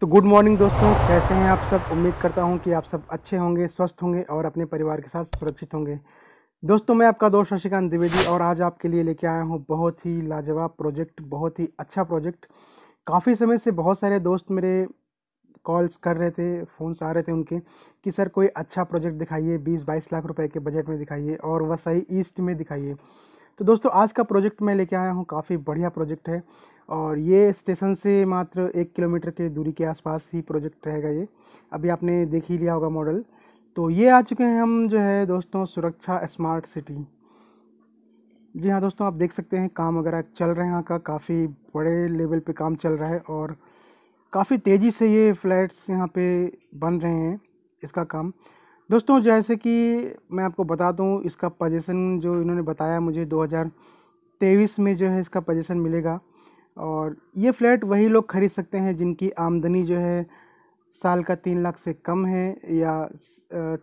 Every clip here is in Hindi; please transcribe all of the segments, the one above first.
तो गुड मॉर्निंग दोस्तों कैसे हैं आप सब उम्मीद करता हूं कि आप सब अच्छे होंगे स्वस्थ होंगे और अपने परिवार के साथ सुरक्षित होंगे दोस्तों मैं आपका दोस्त शशिकांत द्विवेदी और आज आपके लिए लेके आया हूं बहुत ही लाजवाब प्रोजेक्ट बहुत ही अच्छा प्रोजेक्ट काफ़ी समय से बहुत सारे दोस्त मेरे कॉल्स कर रहे थे फ़ोन्स आ रहे थे उनके कि सर कोई अच्छा प्रोजेक्ट दिखाइए बीस बाईस लाख रुपये के बजट में दिखाइए और वह सही ईस्ट में दिखाइए तो दोस्तों आज का प्रोजेक्ट मैं लेके आया हूँ काफ़ी बढ़िया प्रोजेक्ट है और ये स्टेशन से मात्र एक किलोमीटर के दूरी के आसपास ही प्रोजेक्ट रहेगा ये अभी आपने देख ही लिया होगा मॉडल तो ये आ चुके हैं हम जो है दोस्तों सुरक्षा स्मार्ट सिटी जी हाँ दोस्तों आप देख सकते हैं काम वगैरह चल रहे हैं यहाँ का काफ़ी बड़े लेवल पे काम चल रहा है और काफ़ी तेज़ी से ये फ्लैट्स यहाँ पे बन रहे हैं इसका काम दोस्तों जैसे कि मैं आपको बता दूँ इसका पोजीशन जो इन्होंने बताया मुझे दो में जो है इसका पजेशन मिलेगा और ये फ्लैट वही लोग खरीद सकते हैं जिनकी आमदनी जो है साल का तीन लाख से कम है या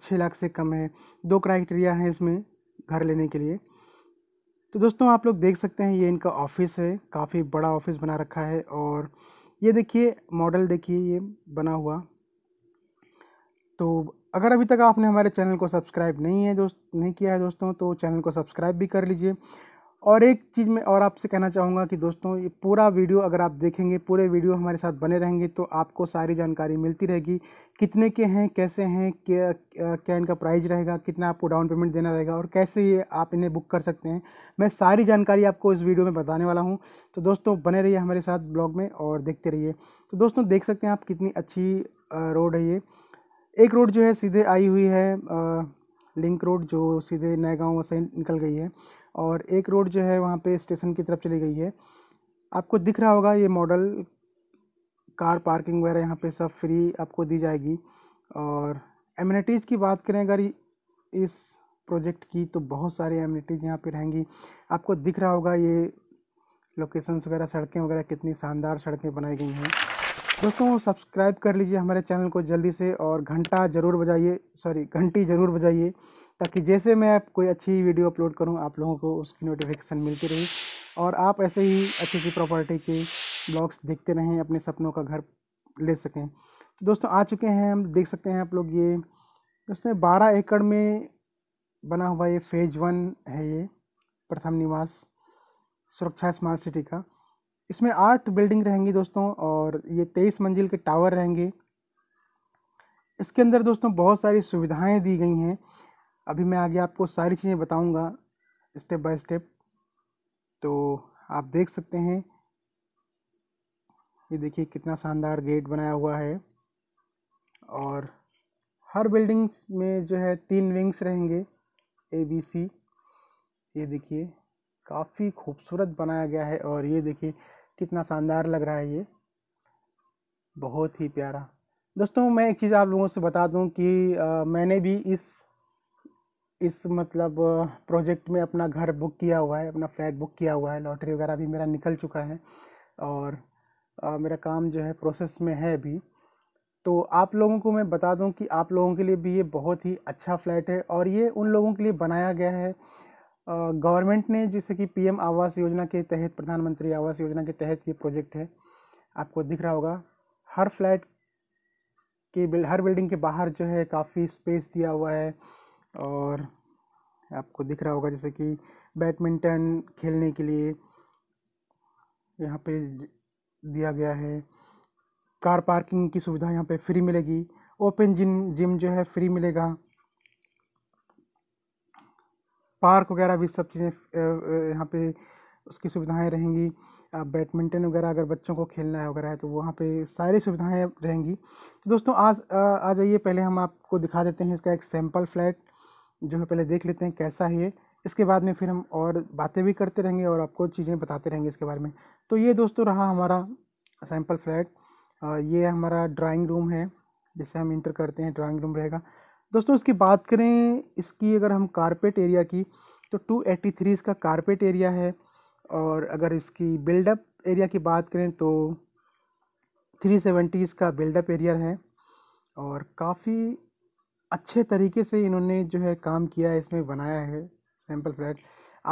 छः लाख से कम है दो क्राइटेरिया हैं इसमें घर लेने के लिए तो दोस्तों आप लोग देख सकते हैं ये इनका ऑफिस है काफ़ी बड़ा ऑफिस बना रखा है और ये देखिए मॉडल देखिए ये बना हुआ तो अगर अभी तक आपने हमारे चैनल को सब्सक्राइब नहीं है दोस्त नहीं किया है दोस्तों तो चैनल को सब्सक्राइब भी कर लीजिए और एक चीज़ मैं और आपसे कहना चाहूँगा कि दोस्तों ये पूरा वीडियो अगर आप देखेंगे पूरे वीडियो हमारे साथ बने रहेंगे तो आपको सारी जानकारी मिलती रहेगी कितने के हैं कैसे हैं क्या क्या इनका प्राइस रहेगा कितना आपको डाउन पेमेंट देना रहेगा और कैसे ये आप इन्हें बुक कर सकते हैं मैं सारी जानकारी आपको इस वीडियो में बताने वाला हूँ तो दोस्तों बने रहिए हमारे साथ ब्लॉग में और देखते रहिए तो दोस्तों देख सकते हैं आप कितनी अच्छी रोड है ये एक रोड जो है सीधे आई हुई है लिंक रोड जो सीधे नए गाँव से निकल गई है और एक रोड जो है वहाँ पे स्टेशन की तरफ चली गई है आपको दिख रहा होगा ये मॉडल कार पार्किंग वगैरह यहाँ पे सब फ्री आपको दी जाएगी और एम्यूनिटीज़ की बात करें अगर इस प्रोजेक्ट की तो बहुत सारी एम्यूनिटीज़ यहाँ पे रहेंगी आपको दिख रहा होगा ये लोकेशंस वगैरह सड़कें वगैरह कितनी शानदार सड़कें बनाई गई हैं दोस्तों सब्सक्राइब कर लीजिए हमारे चैनल को जल्दी से और घंटा ज़रूर बजाइए सॉरी घंटी ज़रूर बजाइए ताकि जैसे मैं कोई अच्छी वीडियो अपलोड करूँ आप लोगों को उसकी नोटिफिकेशन मिलती रही और आप ऐसे ही अच्छी अच्छी प्रॉपर्टी के ब्लॉग्स देखते रहें अपने सपनों का घर ले सकें तो दोस्तों आ चुके हैं हम देख सकते हैं आप लोग ये दोस्तों बारह एकड़ में बना हुआ ये फेज वन है ये प्रथम निवास सुरक्षा स्मार्ट सिटी का इसमें आठ बिल्डिंग रहेंगी दोस्तों और ये तेईस मंजिल के टावर रहेंगे इसके अंदर दोस्तों बहुत सारी सुविधाएं दी गई हैं अभी मैं आगे आपको सारी चीज़ें बताऊंगा स्टेप बाय स्टेप तो आप देख सकते हैं ये देखिए कितना शानदार गेट बनाया हुआ है और हर बिल्डिंग्स में जो है तीन विंग्स रहेंगे ए बी सी ये देखिए काफ़ी खूबसूरत बनाया गया है और ये देखिए कितना शानदार लग रहा है ये बहुत ही प्यारा दोस्तों मैं एक चीज़ आप लोगों से बता दूं कि आ, मैंने भी इस इस मतलब प्रोजेक्ट में अपना घर बुक किया हुआ है अपना फ्लैट बुक किया हुआ है लॉटरी वगैरह भी मेरा निकल चुका है और आ, मेरा काम जो है प्रोसेस में है अभी तो आप लोगों को मैं बता दूं कि आप लोगों के लिए भी ये बहुत ही अच्छा फ्लैट है और ये उन लोगों के लिए बनाया गया है गवर्नमेंट ने जैसे कि पीएम आवास योजना के तहत प्रधानमंत्री आवास योजना के तहत ये प्रोजेक्ट है आपको दिख रहा होगा हर फ्लैट के बिल, हर बिल्डिंग के बाहर जो है काफ़ी स्पेस दिया हुआ है और आपको दिख रहा होगा जैसे कि बैडमिंटन खेलने के लिए यहाँ पे दिया गया है कार पार्किंग की सुविधा यहाँ पे फ्री मिलेगी ओपन जिम जिम जो है फ्री मिलेगा पार्क वगैरह भी सब चीज़ें यहाँ पे उसकी सुविधाएं रहेंगी बैडमिंटन वगैरह अगर बच्चों को खेलना है वगैरह है तो वहाँ पे सारी सुविधाएं रहेंगी दोस्तों आज आ जाइए पहले हम आपको दिखा देते हैं इसका एक सैम्पल फ्लैट जो है पहले देख लेते हैं कैसा है ये इसके बाद में फिर हम और बातें भी करते रहेंगे और आपको चीज़ें बताते रहेंगे इसके बारे में तो ये दोस्तों रहा हमारा सैम्पल फ्लैट ये हमारा ड्राइंग रूम है जिसे हम इंटर करते हैं ड्राइंग रूम रहेगा दोस्तों इसकी बात करें इसकी अगर हम कारपेट एरिया की तो टू एट्टी थ्री इसका कारपेट एरिया है और अगर इसकी बिल्डअप एरिया की बात करें तो थ्री सेवेंटी इसका बिल्डअप एरिया है और काफ़ी अच्छे तरीके से इन्होंने जो है काम किया है इसमें बनाया है सैम्पल फ्लैट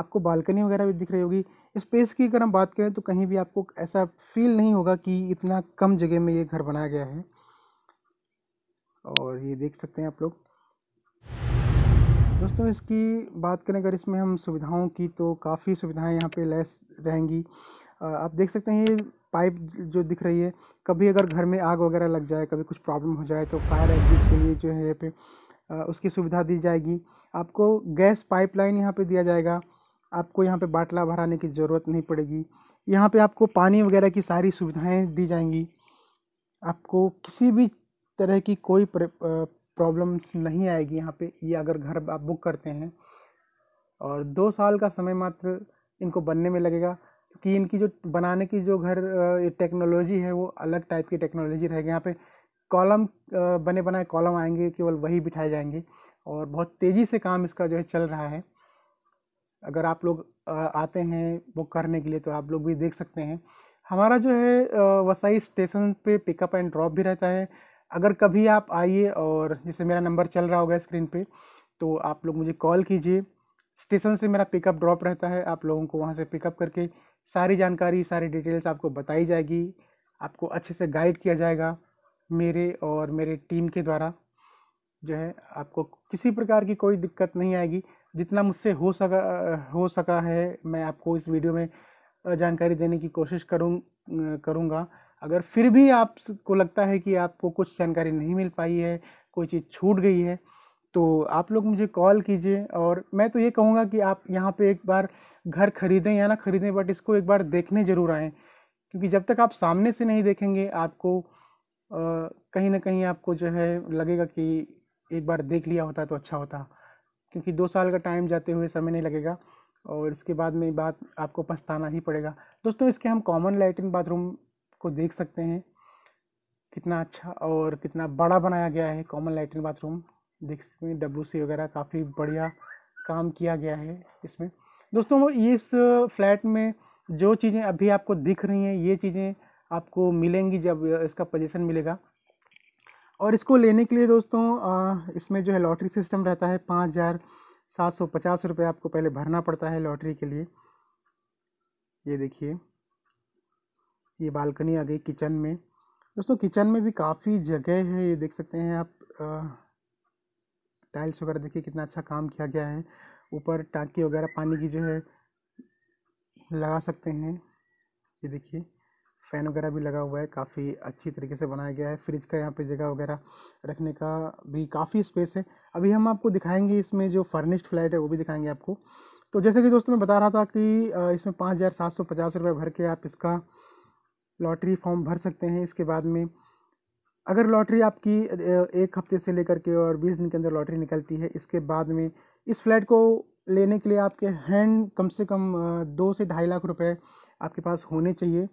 आपको बालकनी वगैरह भी दिख रही होगी स्पेस की अगर हम बात करें तो कहीं भी आपको ऐसा फील नहीं होगा कि इतना कम जगह में ये घर बनाया गया है और ये देख सकते हैं आप लोग दोस्तों इसकी बात करें अगर इसमें हम सुविधाओं की तो काफ़ी सुविधाएं यहाँ पे लेस रहेंगी आप देख सकते हैं ये पाइप जो दिख रही है कभी अगर घर में आग वगैरह लग जाए कभी कुछ प्रॉब्लम हो जाए तो फायर एग्जिट के लिए जो है यहाँ पे उसकी सुविधा दी जाएगी आपको गैस पाइपलाइन यहाँ पे दिया जाएगा आपको यहाँ पे बाटला भराने की ज़रूरत नहीं पड़ेगी यहाँ पे आपको पानी वगैरह की सारी सुविधाएं दी जाएंगी आपको किसी भी तरह की कोई प्रॉब्लम्स नहीं आएगी यहाँ पे ये अगर घर आप बुक करते हैं और दो साल का समय मात्र इनको बनने में लगेगा क्योंकि इनकी जो बनाने की जो घर टेक्नोलॉजी है वो अलग टाइप की टेक्नोलॉजी रहेगी यहाँ पे कॉलम बने बनाए कॉलम आएंगे केवल वही बिठाए जाएंगे और बहुत तेज़ी से काम इसका जो है चल रहा है अगर आप लोग आते हैं बुक करने के लिए तो आप लोग भी देख सकते हैं हमारा जो है वसाई स्टेशन पे पिकअप एंड ड्रॉप भी रहता है अगर कभी आप आइए और जैसे मेरा नंबर चल रहा होगा स्क्रीन पे तो आप लोग मुझे कॉल कीजिए स्टेशन से मेरा पिकअप ड्रॉप रहता है आप लोगों को वहाँ से पिकअप करके सारी जानकारी सारी डिटेल्स आपको बताई जाएगी आपको अच्छे से गाइड किया जाएगा मेरे और मेरे टीम के द्वारा जो है आपको किसी प्रकार की कोई दिक्कत नहीं आएगी जितना मुझसे हो सका हो सका है मैं आपको इस वीडियो में जानकारी देने की कोशिश करूँ करूँगा अगर फिर भी आपको लगता है कि आपको कुछ जानकारी नहीं मिल पाई है कोई चीज़ छूट गई है तो आप लोग मुझे कॉल कीजिए और मैं तो ये कहूँगा कि आप यहाँ पे एक बार घर खरीदें या ना खरीदें बट इसको एक बार देखने ज़रूर आएँ क्योंकि जब तक आप सामने से नहीं देखेंगे आपको आ, कहीं ना कहीं आपको जो है लगेगा कि एक बार देख लिया होता तो अच्छा होता क्योंकि दो साल का टाइम जाते हुए समय नहीं लगेगा और इसके बाद में बात आपको पछताना ही पड़ेगा दोस्तों इसके हम कॉमन लैट्रिन बाथरूम को देख सकते हैं कितना अच्छा और कितना बड़ा बनाया गया है कॉमन लैट्रिन बाथरूम हैं डब्ल्यू सी वगैरह काफ़ी बढ़िया काम किया गया है इसमें दोस्तों इस फ्लैट में जो चीज़ें अभी आपको दिख रही हैं ये चीज़ें आपको मिलेंगी जब इसका पोजीशन मिलेगा और इसको लेने के लिए दोस्तों इसमें जो है लॉटरी सिस्टम रहता है पाँच हज़ार सात सौ पचास रुपये आपको पहले भरना पड़ता है लॉटरी के लिए ये देखिए ये बालकनी आ गई किचन में दोस्तों किचन में भी काफ़ी जगह है ये देख सकते हैं आप आ, टाइल्स वगैरह देखिए कितना अच्छा काम किया गया है ऊपर टाँकी वगैरह पानी की जो है लगा सकते हैं ये देखिए फ़ैन वगैरह भी लगा हुआ है काफ़ी अच्छी तरीके से बनाया गया है फ्रिज का यहाँ पे जगह वगैरह रखने का भी काफ़ी स्पेस है अभी हम आपको दिखाएंगे इसमें जो फर्निश्ड फ्लैट है वो भी दिखाएंगे आपको तो जैसे कि दोस्तों मैं बता रहा था कि इसमें पाँच हज़ार सात सौ पचास रुपये भर के आप इसका लॉटरी फॉर्म भर सकते हैं इसके बाद में अगर लॉटरी आपकी एक हफ्ते से लेकर के और बीस दिन के अंदर लॉटरी निकलती है इसके बाद में इस फ्लैट को लेने के लिए आपके हैंड कम से कम दो से ढाई लाख रुपए आपके पास होने चाहिए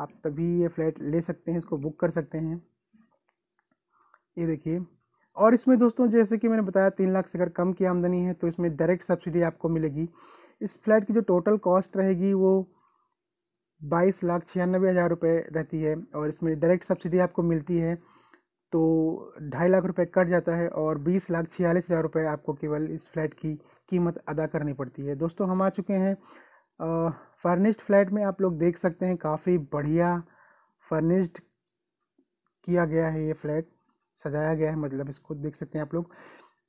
आप तभी ये फ्लैट ले सकते हैं इसको बुक कर सकते हैं ये देखिए और इसमें दोस्तों जैसे कि मैंने बताया तीन लाख से अगर कम की आमदनी है तो इसमें डायरेक्ट सब्सिडी आपको मिलेगी इस फ्लैट की जो टोटल कॉस्ट रहेगी वो बाईस लाख छियानबे हज़ार रुपये रहती है और इसमें डायरेक्ट सब्सिडी आपको मिलती है तो ढाई लाख रुपए कट जाता है और बीस लाख छियालीस हज़ार रुपये आपको केवल इस फ्लैट की कीमत अदा करनी पड़ती है दोस्तों हम आ चुके हैं फर्निश्ड फ्लैट में आप लोग देख सकते हैं काफ़ी बढ़िया फर्निश्ड किया गया है ये फ्लैट सजाया गया है मतलब इसको देख सकते हैं आप लोग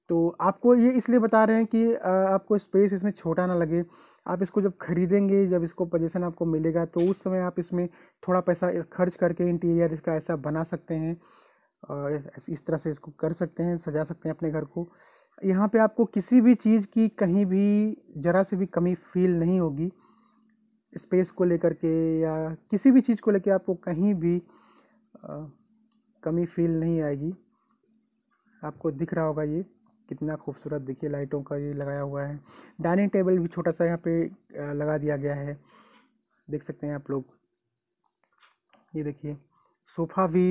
तो आपको ये इसलिए बता रहे हैं कि आपको स्पेस इसमें छोटा ना लगे आप इसको जब खरीदेंगे जब इसको पजेशन आपको मिलेगा तो उस समय आप इसमें थोड़ा पैसा खर्च करके इंटीरियर इसका ऐसा बना सकते हैं इस तरह से इसको कर सकते हैं सजा सकते हैं अपने घर को यहाँ पे आपको किसी भी चीज़ की कहीं भी ज़रा से भी कमी फील नहीं होगी स्पेस को लेकर के या किसी भी चीज़ को लेकर आपको कहीं भी आ, कमी फील नहीं आएगी आपको दिख रहा होगा ये कितना खूबसूरत देखिए लाइटों का ये लगाया हुआ है डाइनिंग टेबल भी छोटा सा यहाँ पे लगा दिया गया है देख सकते हैं आप लोग ये देखिए सोफ़ा भी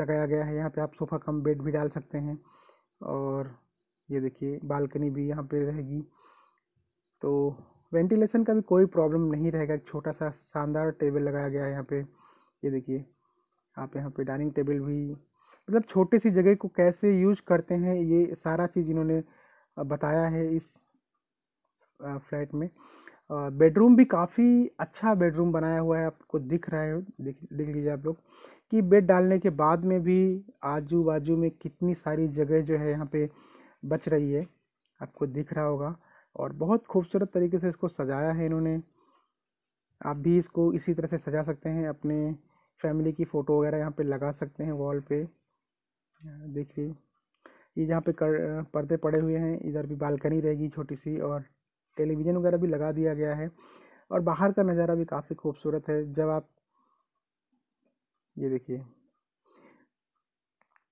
लगाया गया है यहाँ पे आप सोफ़ा कम बेड भी डाल सकते हैं और ये देखिए बालकनी भी यहाँ पे रहेगी तो वेंटिलेशन का भी कोई प्रॉब्लम नहीं रहेगा एक छोटा सा शानदार टेबल लगाया गया है यहाँ पर ये देखिए आप यहाँ पर डाइनिंग टेबल भी मतलब छोटी सी जगह को कैसे यूज करते हैं ये सारा चीज़ इन्होंने बताया है इस फ्लैट में बेडरूम भी काफ़ी अच्छा बेडरूम बनाया हुआ है आपको दिख रहा है देख देख लीजिए आप लोग कि बेड डालने के बाद में भी आजू बाजू में कितनी सारी जगह जो है यहाँ पे बच रही है आपको दिख रहा होगा और बहुत खूबसूरत तरीके से इसको सजाया है इन्होंने आप भी इसको इसी तरह से सजा सकते हैं अपने फैमिली की फ़ोटो वगैरह यहाँ पे लगा सकते हैं वॉल पे हाँ, देखिए ये जहाँ पे कर पर्दे पड़े हुए हैं इधर भी बालकनी रहेगी छोटी सी और टेलीविज़न वगैरह भी लगा दिया गया है और बाहर का नज़ारा भी काफ़ी खूबसूरत है जब आप ये देखिए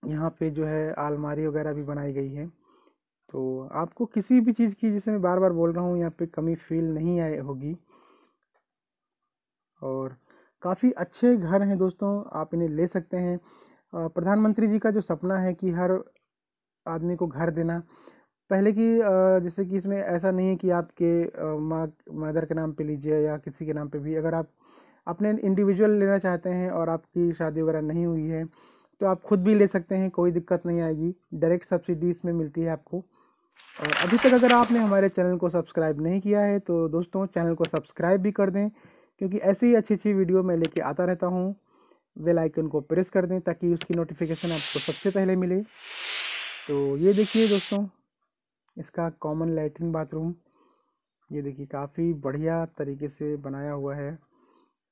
यहाँ पे जो है आलमारी वगैरह भी बनाई गई है तो आपको किसी भी चीज़ की जैसे मैं बार बार बोल रहा हूँ यहाँ पे कमी फील नहीं आए होगी और काफ़ी अच्छे घर हैं दोस्तों आप इन्हें ले सकते हैं प्रधानमंत्री जी का जो सपना है कि हर आदमी को घर देना पहले की जैसे कि इसमें ऐसा नहीं है कि आपके माँ मदर के नाम पे लीजिए या किसी के नाम पे भी अगर आप अपने इंडिविजुअल लेना चाहते हैं और आपकी शादी वगैरह नहीं हुई है तो आप खुद भी ले सकते हैं कोई दिक्कत नहीं आएगी डायरेक्ट सब्सिडी इसमें मिलती है आपको और अभी तक अगर आपने हमारे चैनल को सब्सक्राइब नहीं किया है तो दोस्तों चैनल को सब्सक्राइब भी कर दें क्योंकि ऐसी ही अच्छी अच्छी वीडियो मैं लेके आता रहता हूँ बेल आइकन को प्रेस कर दें ताकि उसकी नोटिफिकेशन आपको सबसे पहले मिले तो ये देखिए दोस्तों इसका कॉमन लेटरिन बाथरूम ये देखिए काफ़ी बढ़िया तरीके से बनाया हुआ है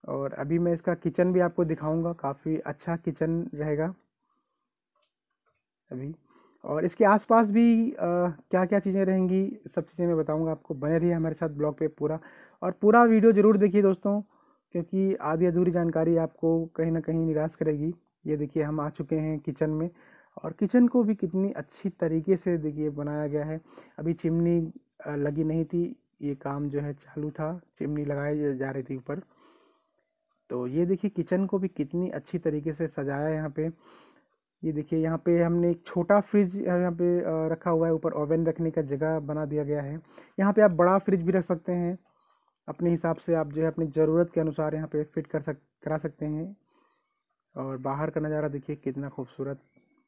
और अभी मैं इसका किचन भी आपको दिखाऊंगा काफ़ी अच्छा किचन रहेगा अभी और इसके आसपास भी आ, क्या क्या चीज़ें रहेंगी सब चीज़ें मैं बताऊंगा आपको बने रहिए हमारे साथ ब्लॉग पे पूरा और पूरा वीडियो ज़रूर देखिए दोस्तों क्योंकि आधी अधूरी जानकारी आपको कहीं ना कहीं निराश करेगी ये देखिए हम आ चुके हैं किचन में और किचन को भी कितनी अच्छी तरीके से देखिए बनाया गया है अभी चिमनी लगी नहीं थी ये काम जो है चालू था चिमनी लगाई जा रही थी ऊपर तो ये देखिए किचन को भी कितनी अच्छी तरीके से सजाया यहाँ पे ये देखिए यहाँ पे हमने एक छोटा फ्रिज यहाँ पे रखा हुआ है ऊपर ओवन रखने का जगह बना दिया गया है यहाँ पे आप बड़ा फ्रिज भी रख सकते हैं अपने हिसाब से आप जो है अपनी ज़रूरत के अनुसार यहाँ पे फिट कर सक करा सकते हैं और बाहर का नज़ारा देखिए कितना खूबसूरत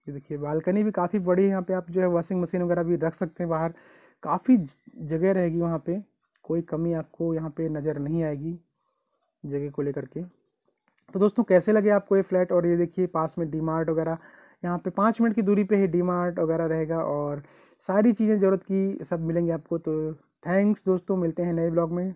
ये देखिए बालकनी भी काफ़ी बड़ी है यहाँ पे आप जो है वॉशिंग मशीन वगैरह भी रख सकते हैं बाहर काफ़ी जगह रहेगी वहाँ पे कोई कमी आपको यहाँ पे नज़र नहीं आएगी जगह को लेकर के तो दोस्तों कैसे लगे आपको ये फ्लैट और ये देखिए पास में डी मार्ट वगैरह यहाँ पे पाँच मिनट की दूरी पे ही डी मार्ट वगैरह रहेगा और सारी चीज़ें ज़रूरत की सब मिलेंगी आपको तो थैंक्स दोस्तों मिलते हैं नए ब्लॉग में